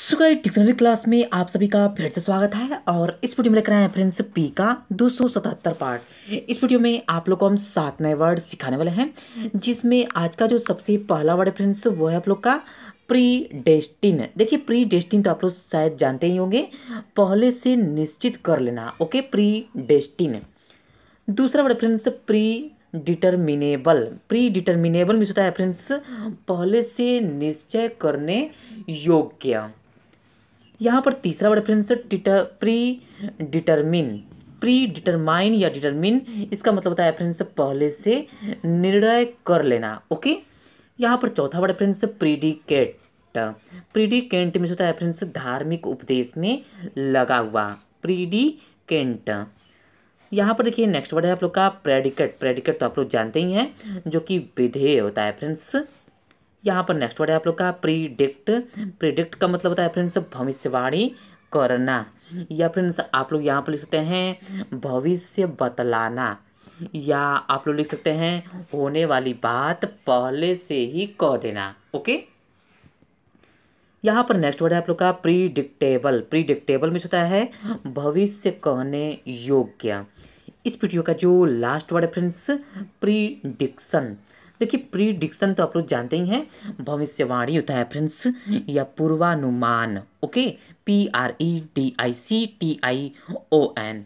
sugar dictionary class में आप सभी का फिर से स्वागत है और इस वीडियो में लेकर आए फ्रेंड्स पी का दो सौ सतहत्तर पार्ट इस वीडियो में आप लोग को हम सात नए वर्ड सिखाने वाले हैं जिसमें आज का जो सबसे पहला वर्ड है फ्रेंड्स वो है आप लोग का प्री डेस्टिन देखिए प्री डेस्टिन तो आप लोग शायद जानते ही होंगे पहले से निश्चित कर लेना ओके प्री डेस्टिन दूसरा word friends predeterminable predeterminable miss होता है फ्रेंड्स पहले से निश्चय करने योग्य यहाँ पर तीसरा वर्ड फ्रेंड्स है deter predetermine predetermine या डिटरमिन इसका मतलब होता है फ्रेंड्स पहले से निर्णय कर लेना ओके यहाँ पर चौथा वर्ड फ्रेंड्स प्रीडिकेट प्रीडिकेंट में होता है फ्रेंड्स धार्मिक उपदेश में लगा हुआ प्रीडिकेंट यहाँ पर देखिए नेक्स्ट वर्ड है आप लोग का प्रेडिकेट प्रेडिकेट तो आप लोग जानते ही हैं जो कि विधेय होता है फ्रेंड्स यहाँ पर नेक्स्ट वर्ड है आप लोग का प्रिडिक्ट प्रिडिक्ट का मतलब होता है फ्रेंड्स भविष्यवाणी करना या फ्रेंड्स आप लोग यहाँ पर लिख सकते हैं भविष्य बतलाना या आप लोग लिख सकते हैं होने वाली बात पहले से ही कह देना ओके यहाँ पर नेक्स्ट वर्ड है आप लोग का प्रीडिक्टेबल प्रीडिक्टेबल में होता है भविष्य कहने योग्य इस वीडियो का जो लास्ट वर्ड है फ्रेंड्स प्रीडिक्शन देखिए प्रीडिक्शन तो आप लोग जानते ही हैं भविष्यवाणी होता है फ्रेंड्स या पूर्वानुमान okay P R E D I C T I O N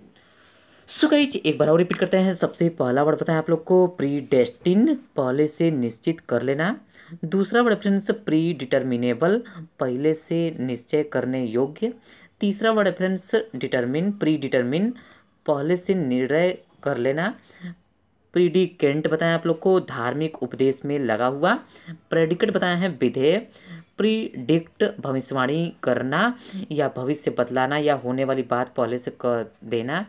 so कई एक बार और रिपीट करते हैं सबसे पहला वर्ड पता है आप लोग को प्रीडेस्टिन पहले से निश्चित कर लेना दूसरा वर्ड फ्रेंड्स प्री डिटर्मिनेबल पहले से निश्चय करने योग्य तीसरा word friends determine predetermine पहले से निर्णय कर लेना प्रीडिकेंट बताया आप लोग को धार्मिक उपदेश में लगा हुआ प्रेडिकेट बताया है विधेय प्रिडिक्ट भविष्यवाणी करना या भविष्य बतलाना या होने वाली बात पहले से कर देना